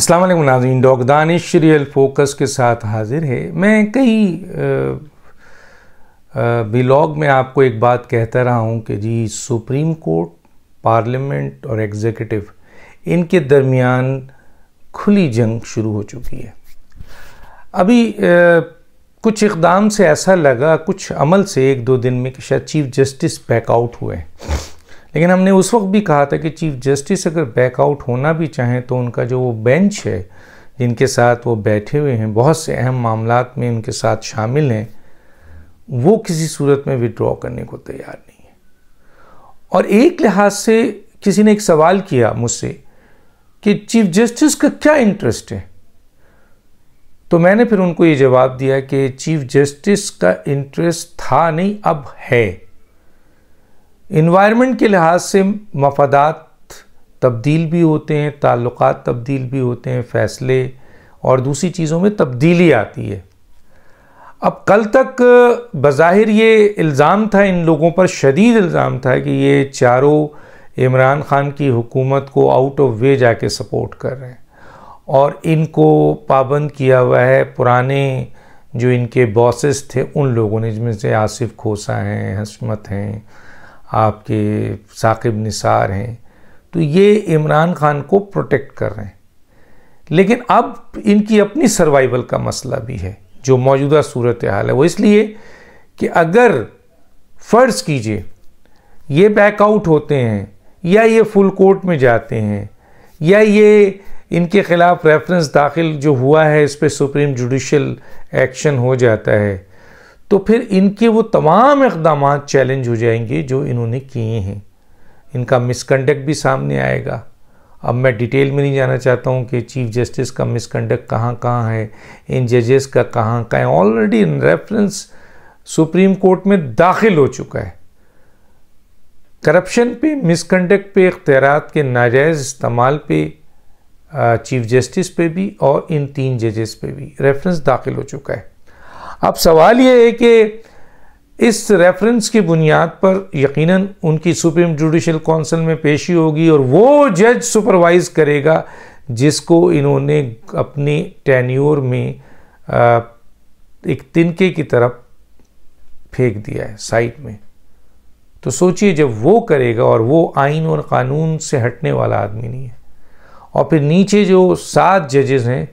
असलम नाजीन dog Danish real focus के साथ हाजिर है मैं कई ब्लॉग में आपको एक बात कहता रहा हूँ कि जी सुप्रीम कोर्ट पार्लियामेंट और एग्जीक्यूटिव इनके दरमियान खुली जंग शुरू हो चुकी है अभी आ, कुछ इकदाम से ऐसा लगा कुछ अमल से एक दो दिन में कि शायद चीफ जस्टिस बैकआउट हुए लेकिन हमने उस वक्त भी कहा था कि चीफ जस्टिस अगर बैकआउट होना भी चाहें तो उनका जो वो बेंच है जिनके साथ वो बैठे हुए हैं बहुत से अहम मामला में उनके साथ शामिल हैं वो किसी सूरत में विड्रॉ करने को तैयार नहीं है और एक लिहाज से किसी ने एक सवाल किया मुझसे कि चीफ जस्टिस का क्या इंटरेस्ट है तो मैंने फिर उनको ये जवाब दिया कि चीफ जस्टिस का इंटरेस्ट था नहीं अब है इन्वायरमेंट के लिहाज से मफादात तब्दील भी होते हैं ताल्लुक तब्दील भी होते हैं फ़ैसले और दूसरी चीज़ों में तब्दीली आती है अब कल तक बज़ाहिर ये इल्ज़ाम था इन लोगों पर शदीद इल्ज़ाम था कि ये चारों इमरान ख़ान की हुकूमत को आउट ऑफ वे जाके सपोर्ट कर रहे हैं और इनको पाबंद किया हुआ है पुराने जो इनके बॉसेस थे उन लोगों ने जिनमें से आसिफ खोसा हैं हसमत हैं आपके साकिब निसार हैं तो ये इमरान खान को प्रोटेक्ट कर रहे हैं लेकिन अब इनकी अपनी सर्वाइवल का मसला भी है जो मौजूदा सूरत हाल है वो इसलिए कि अगर फ़र्ज़ कीजिए ये बैकआउट होते हैं या ये फुल कोर्ट में जाते हैं या ये इनके ख़िलाफ़ रेफरेंस दाखिल जो हुआ है इस पर सुप्रीम जुडिशल एक्शन हो जाता है तो फिर इनके वो तमाम इकदाम चैलेंज हो जाएंगे जो इन्होंने किए हैं इनका मिसकंडक्ट भी सामने आएगा अब मैं डिटेल में नहीं जाना चाहता हूँ कि चीफ जस्टिस का मिसकंडक्ट कहाँ कहाँ है इन जजेस का कहाँ कहाँ है already in reference Supreme Court में दाखिल हो चुका है करप्शन पे मिसकंडक्ट पे इख्तियारत के नाजायज़ इस्तेमाल पे चीफ जस्टिस पे भी और इन तीन जजेस पे भी रेफरेंस दाखिल हो चुका है अब सवाल ये है कि इस रेफरेंस की बुनियाद पर यकीनन उनकी सुप्रीम जुडिशल काउंसिल में पेशी होगी और वो जज सुपरवाइज करेगा जिसको इन्होंने अपने टेन्योर में एक तिनके की तरफ फेंक दिया है साइड में तो सोचिए जब वो करेगा और वो आइन और क़ानून से हटने वाला आदमी नहीं है और फिर नीचे जो सात जजेस हैं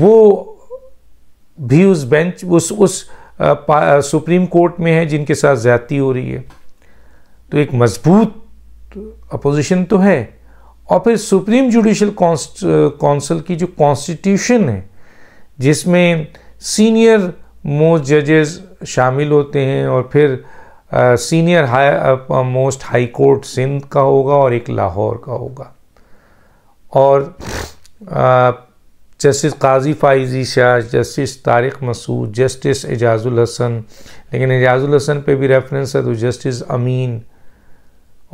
वो भी उस बेंच उस उस सुप्रीम कोर्ट में है जिनके साथ ज्यादती हो रही है तो एक मजबूत अपोजिशन तो है और फिर सुप्रीम जुडिशल काउंसिल की जो कॉन्स्टिट्यूशन है जिसमें सीनियर मोस्ट जजेस शामिल होते हैं और फिर senior high most high court Sindh का होगा और एक लाहौर का होगा और आ, justice Qazi Faizi Shah justice Tariq Masood justice Ijazul Hasan लेकिन एजाज़ुल हसन पे भी रेफरेंस है तो जस्टिस अमीन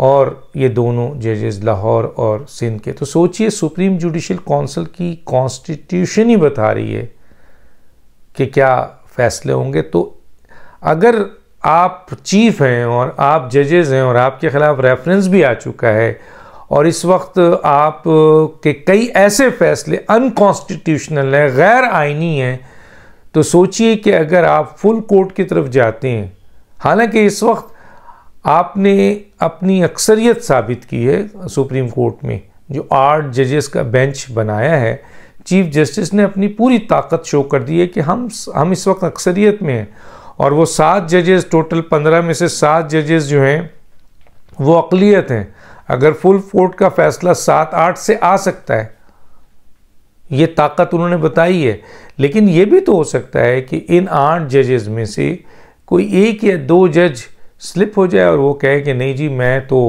और ये दोनों जजेस लाहौर और सिंध के तो सोचिए सुप्रीम जुडिशल कौंसिल की कॉन्स्टिट्यूशन ही बता रही है कि क्या फैसले होंगे तो अगर आप चीफ हैं और आप जजेस हैं और आपके ख़िलाफ़ रेफरेंस भी आ चुका है और इस वक्त आप के कई ऐसे फैसले अनकॉन्स्टिट्यूशनल हैं गैर आइनी हैं तो सोचिए कि अगर आप फुल कोर्ट की तरफ जाते हैं हालांकि इस वक्त आपने अपनी अक्सरियत साबित की है सुप्रीम कोर्ट में जो आठ जजेस का बेंच बनाया है चीफ जस्टिस ने अपनी पूरी ताकत शो कर दी है कि हम हम इस वक्त अक्सरियत में हैं और वो सात जजेस टोटल पंद्रह में से सात जजेस जो हैं वो अकलीत हैं अगर फुल कोर्ट का फैसला सात आठ से आ सकता है ये ताकत उन्होंने बताई है लेकिन ये भी तो हो सकता है कि इन आठ जजेस में से कोई एक या दो जज स्लिप हो जाए और वो कहे कि नहीं जी मैं तो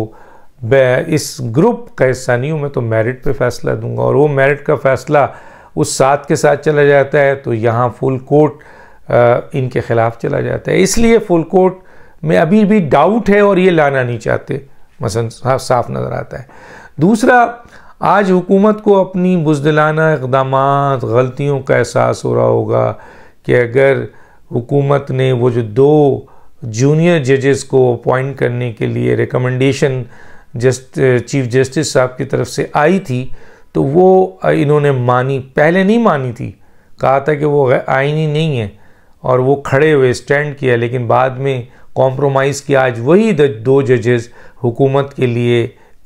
इस ग्रुप का हिस्सा नहीं हूँ मैं तो मेरिट पे फैसला दूंगा और वो मेरिट का फैसला उस साथ के साथ चला जाता है तो यहाँ फुल कोर्ट इनके ख़िलाफ़ चला जाता है इसलिए फुल कोर्ट में अभी भी डाउट है और ये लाना नहीं चाहते मसन साफ नज़र आता है दूसरा आज हुकूमत को अपनी बुजदलाना इकदाम गलतियों का एहसास हो रहा होगा कि अगर हुकूमत ने वो जो दो जूनियर जजेस को अपॉइंट करने के लिए रिकमेंडेशन जस्ट चीफ जस्टिस साहब की तरफ से आई थी तो वो इन्होंने मानी पहले नहीं मानी थी कहा था कि वो आईनी नहीं है और वो खड़े हुए स्टैंड किया लेकिन बाद में कॉम्प्रोमाइज़ किया आज वही दो जजेस हुकूमत के लिए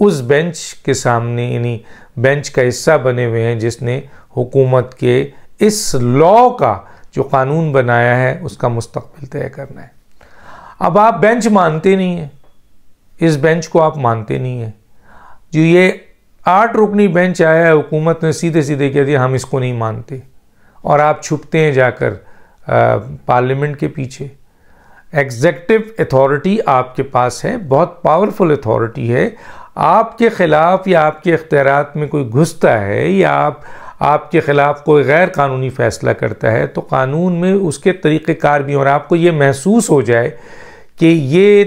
उस बेंच के सामने यानी बेंच का हिस्सा बने हुए हैं जिसने हुकूमत के इस लॉ का जो कानून बनाया है उसका मुस्तकबिल तय करना है अब आप बेंच मानते नहीं हैं इस बेंच को आप मानते नहीं हैं जो ये आठ रुकनी बेंच आया है हुकूमत ने सीधे सीधे कह दिया हम इसको नहीं मानते और आप छुपते हैं जाकर पार्लियामेंट के पीछे एग्जेक्टिव अथॉरिटी आपके पास है बहुत पावरफुल अथॉरिटी है आपके ख़िलाफ़ या आपके अख्तियार में कोई घुसता है या आप आपके ख़िलाफ़ कोई गैर कानूनी फ़ैसला करता है तो कानून में उसके तरीक़ेकार भी और आपको ये महसूस हो जाए कि ये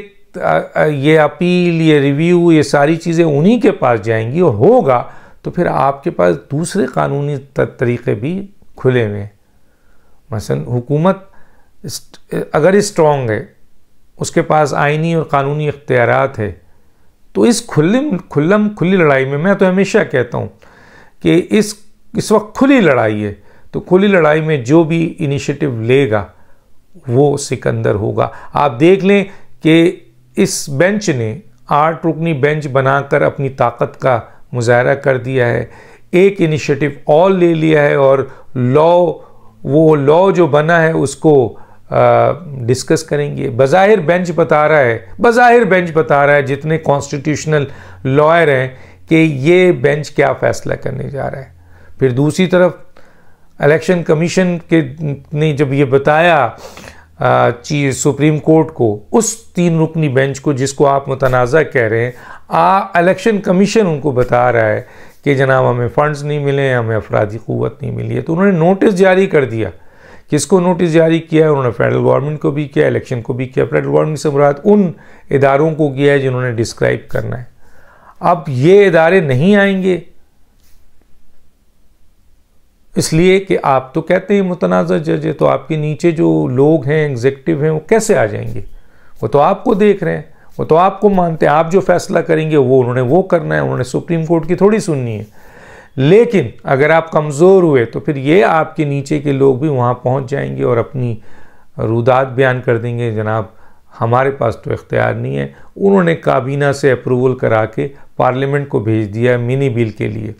ये अपील ये रिव्यू ये सारी चीज़ें उन्हीं के पास जाएंगी और होगा तो फिर आपके पास दूसरे कानूनी तरीक़े भी खुले हुए हैं मसलन हुकूमत अगर स्ट्रॉन्ग है उसके पास आइनी और क़ानूनी इख्तियार है तो इस खुल्लम खुल्लम खुली लड़ाई में मैं तो हमेशा कहता हूँ कि इस इस वक्त खुली लड़ाई है तो खुली लड़ाई में जो भी इनिशिएटिव लेगा वो सिकंदर होगा आप देख लें कि इस बेंच ने आठ रुकनी बेंच बनाकर अपनी ताकत का मुजाहरा कर दिया है एक इनिशिएटिव और ले लिया है और लॉ वो लॉ जो बना है उसको डिस्कस करेंगे बज़ाहिर बेंच बता रहा है बज़ाहिर बेंच बता रहा है जितने कॉन्स्टिट्यूशनल लॉयर हैं कि ये बेंच क्या फ़ैसला करने जा रहा है फिर दूसरी तरफ इलेक्शन कमीशन के ने जब ये बताया चीज सुप्रीम कोर्ट को उस तीन रुकनी बेंच को जिसको आप मुतनाज़ा कह रहे हैं आ इलेक्शन कमीशन उनको बता रहा है कि जनाब हमें फ़ंड्स नहीं मिले हमें अफराधी क़वत नहीं मिली है तो उन्होंने नोटिस जारी कर दिया किसको नोटिस जारी किया है उन्होंने फेडरल गवर्नमेंट को भी किया इलेक्शन को भी किया फेडरल गवर्नमेंट से मुराद उन इदारों को किया है जिन्होंने डिस्क्राइब करना है अब ये इदारे नहीं आएंगे इसलिए कि आप तो कहते हैं मुतनाज़ जज है तो आपके नीचे जो लोग हैं एग्जेक्टिव हैं वो कैसे आ जाएंगे वो तो आपको देख रहे हैं वो तो आपको मानते हैं आप जो फैसला करेंगे वो उन्होंने वो करना है उन्होंने सुप्रीम कोर्ट की थोड़ी सुननी है लेकिन अगर आप कमज़ोर हुए तो फिर ये आपके नीचे के लोग भी वहाँ पहुँच जाएंगे और अपनी रुदात बयान कर देंगे जनाब हमारे पास तो इख्तियार नहीं है उन्होंने काबीना से अप्रूवल करा के पार्लियामेंट को भेज दिया मिनी बिल के लिए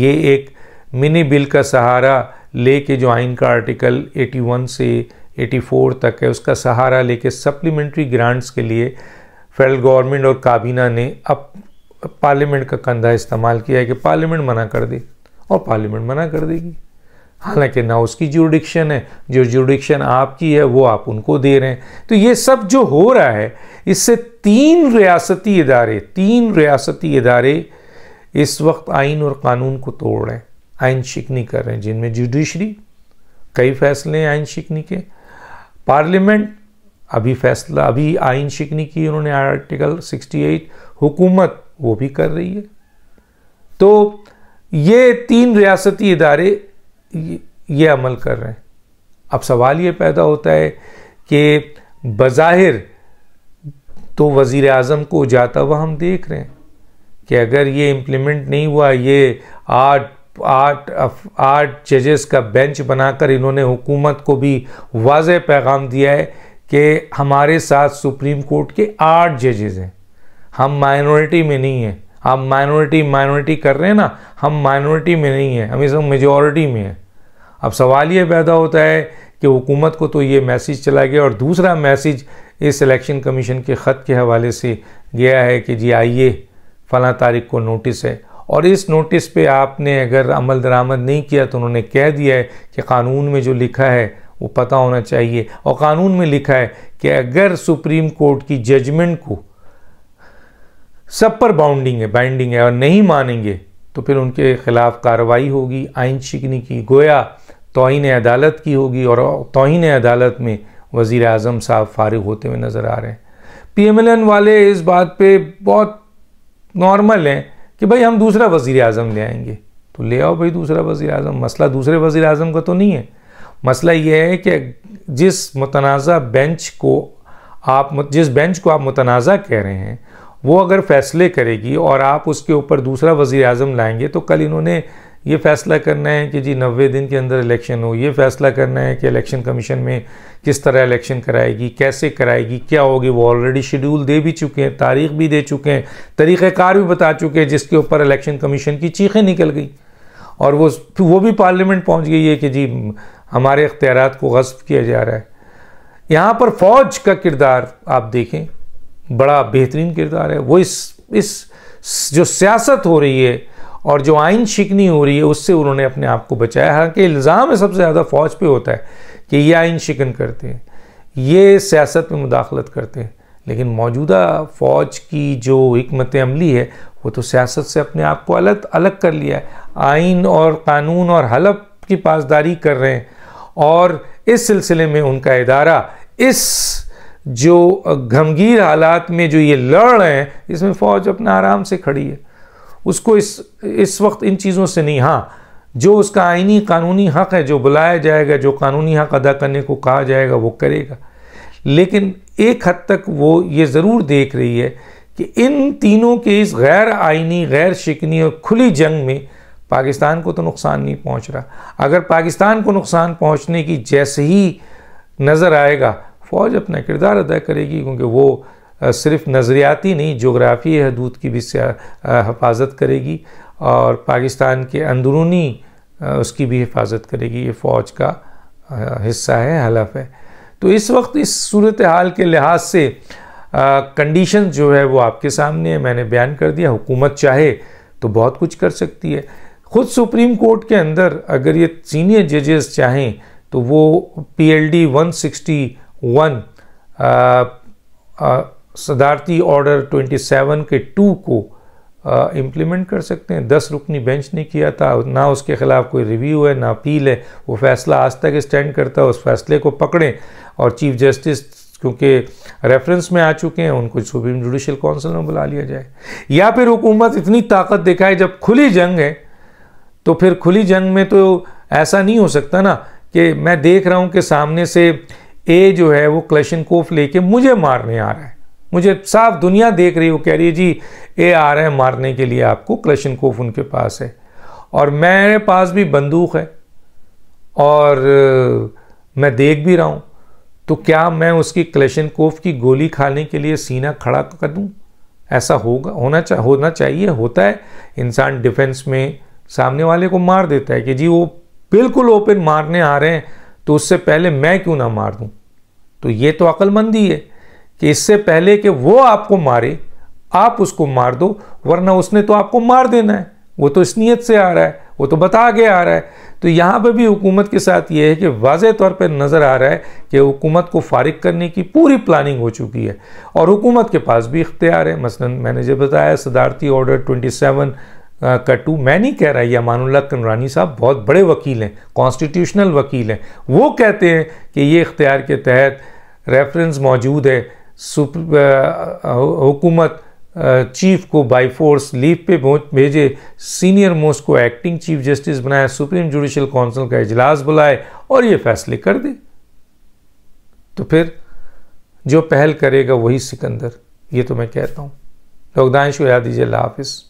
ये एक मिनी बिल का सहारा लेके जो आइन का आर्टिकल 81 से 84 तक है उसका सहारा लेके सप्लीमेंट्री ग्रांट्स के लिए फेडरल गवर्नमेंट और काबीना ने अब पार्लियामेंट का कंधा इस्तेमाल किया है कि पार्लियामेंट मना कर दे और पार्लियामेंट मना कर देगी हालांकि ना उसकी ज्यूडिक्शन है जो ज्यूडिक्शन आपकी है वो आप उनको दे रहे हैं तो ये सब जो हो रहा है इससे तीन रियासती इदारे तीन रियासती इदारे इस वक्त आइन और कानून को तोड़ रहे हैं आइन शिकनी कर रहे हैं जिनमें जुडिशरी कई फैसले हैं आइन शिकनी के पार्लियामेंट अभी फैसला अभी आइन शिकनी की उन्होंने आर्टिकल 68 हुकूमत वो भी कर रही है तो ये तीन रियासती इदारे ये, ये अमल कर रहे हैं अब सवाल ये पैदा होता है कि बज़ाहिर तो वज़ी अजम को जाता हुआ हम देख रहे हैं कि अगर ये इम्प्लीमेंट नहीं हुआ ये आठ आठ आठ जजेस का बेंच बनाकर इन्होंने हुकूमत को भी वाज पैगाम दिया है कि हमारे साथ सुप्रीम कोर्ट के आठ जजेज़ हैं हम माइनॉरिटी में नहीं है आप माइनॉरिटी माइनॉरिटी कर रहे हैं ना हम माइनॉरिटी में नहीं है हम इस मेजॉरिटी में है अब सवाल ये पैदा होता है कि हुकूमत को तो ये मैसेज चला गया और दूसरा मैसेज इस इलेक्शन कमीशन के ख़त के हवाले से गया है कि जी आइए फ़ला तारीख को नोटिस है और इस नोटिस पे आपने अगर अमल दरामद नहीं किया तो उन्होंने कह दिया है कि कानून में जो लिखा है वो पता होना चाहिए और कानून में लिखा है कि अगर सुप्रीम कोर्ट की जजमेंट को सब पर बाउंडिंग है बाइंडिंग है और नहीं मानेंगे तो फिर उनके खिलाफ कार्रवाई होगी आइन शिकनी की गोया तोहन अदालत की होगी और तोहन अदालत में वज़ी अजम साहब फारिग होते हुए नज़र आ रहे हैं पी एम एल एन वाले इस बात पर बहुत नॉर्मल हैं कि भाई हम दूसरा वज़ी अजम ले आएंगे तो ले आओ भाई दूसरा वज़ी अजम मसला दूसरे वज़ी अजम का तो नहीं है मसला ये है कि जिस मुतनाज़ा बेंच को आप जिस बेंच को आप मुतनाज़ा कह रहे हैं वो अगर फैसले करेगी और आप उसके ऊपर दूसरा वज़ी अजम लाएंगे तो कल इन्होंने ये फैसला करना है कि जी नबे दिन के अंदर इलेक्शन हो ये फैसला करना है कि इलेक्शन कमीशन में किस तरह इलेक्शन कराएगी कैसे कराएगी क्या होगी वो ऑलरेडी शेड्यूल दे भी चुके हैं तारीख भी दे चुके हैं तरीक़ार भी बता चुके हैं जिसके ऊपर इलेक्शन कमीशन की चीखें निकल गई और वो वो भी पार्लियामेंट पहुंच गई है कि जी हमारे इख्तियार को गस्ब किया जा रहा है यहाँ पर फ़ौज का किरदार आप देखें बड़ा बेहतरीन किरदार है वो इस इस जो सियासत हो रही है और जो आइन शिकनी हो रही है उससे उन्होंने अपने आप को बचाया हालांकि इल्ज़ाम है सबसे ज़्यादा फ़ौज पे होता है कि ये आइन शिकन करते हैं ये सियासत में मुदाखलत करते हैं लेकिन मौजूदा फ़ौज की जो हमत अमली है वो तो सियासत से अपने आप को अलग अलग कर लिया है आइन और कानून और हलफ की पासदारी कर रहे हैं और इस सिलसिले में उनका इदारा इस जो गमगीर हालात में जो ये लड़ रहे हैं इसमें फ़ौज अपना आराम से खड़ी है उसको इस इस वक्त इन चीज़ों से नहीं हाँ जो उसका आइनी कानूनी हक़ है जो बुलाया जाएगा जो कानूनी हक़ अदा करने को कहा जाएगा वो करेगा लेकिन एक हद तक वो ये ज़रूर देख रही है कि इन तीनों के इस गैर आइनी गैर शिकनी और खुली जंग में पाकिस्तान को तो नुकसान नहीं पहुंच रहा अगर पाकिस्तान को नुकसान पहुंचने की जैसे ही नज़र आएगा फ़ौज अपना किरदार अदा करेगी क्योंकि वो सिर्फ नज़रियाती नहीं जोग्राफ़ी हदूद की भी हिफाजत करेगी और पाकिस्तान के अंदरूनी उसकी भी हिफाजत करेगी ये फ़ौज का हिस्सा है हलफ है तो इस वक्त इस सूरत हाल के लिहाज से कंडीशन जो है वो आपके सामने है मैंने बयान कर दिया हुकूमत चाहे तो बहुत कुछ कर सकती है ख़ुद सुप्रीम कोर्ट के अंदर अगर ये सीनियर जजेस चाहें तो वो वन सिक्सटी वन सदारती ऑर्डर 27 के टू को इम्प्लीमेंट कर सकते हैं दस रुकनी बेंच ने किया था ना उसके ख़िलाफ़ कोई रिव्यू है ना अपील है वो फ़ैसला आज तक स्टैंड करता है उस फैसले को पकड़ें और चीफ जस्टिस क्योंकि रेफरेंस में आ चुके हैं उनको सुप्रीम जुडिशल काउंसिल में बुला लिया जाए या फिर हुकूमत इतनी ताकत दिखाए जब खुली जंग है तो फिर खुली जंग में तो ऐसा नहीं हो सकता ना कि मैं देख रहा हूँ कि सामने से ए जो है वो क्लेशन कोफ लेके मुझे मारने आ रहा है मुझे साफ दुनिया देख रही हो कह रही है जी ए आ रहा है मारने के लिए आपको क्लेशनकोफ उनके पास है और मेरे पास भी बंदूक है और मैं देख भी रहा हूँ तो क्या मैं उसकी क्लेशन कोफ की गोली खाने के लिए सीना खड़ा कर दूँ ऐसा होगा होना चा, होना चाहिए होता है इंसान डिफेंस में सामने वाले को मार देता है कि जी वो बिल्कुल ओपन मारने आ रहे हैं तो उससे पहले मैं क्यों ना मार दूँ तो ये तो अक्लमंदी है कि इससे पहले कि वो आपको मारे आप उसको मार दो वरना उसने तो आपको मार देना है वो तो इस नीयत से आ रहा है वो तो बता के आ रहा है तो यहाँ पर भी हुकूमत के साथ ये है कि वाज तौर पर नज़र आ रहा है कि हुकूमत को फारिग करने की पूरी प्लानिंग हो चुकी है और हुकूमत के पास भी इख्तियार है मसलन मैंने जब बताया सदारती ऑर्डर 27 कटू मैं नहीं कह रहा ये अमानुल्ला कनरानी साहब बहुत बड़े वकील हैं कॉन्स्टिट्यूशनल वकील हैं वो कहते हैं कि ये इख्तियार के तहत रेफरेंस मौजूद है सुप हुकूमत चीफ को बाय फोर्स लीव पे भेजे सीनियर मोस्ट को एक्टिंग चीफ जस्टिस बनाए सुप्रीम जुडिशल काउंसिल का इजलास बुलाए और ये फैसले कर दे तो फिर जो पहल करेगा वही सिकंदर ये तो मैं कहता हूँ लोकदान याद दीजिए हाफिज़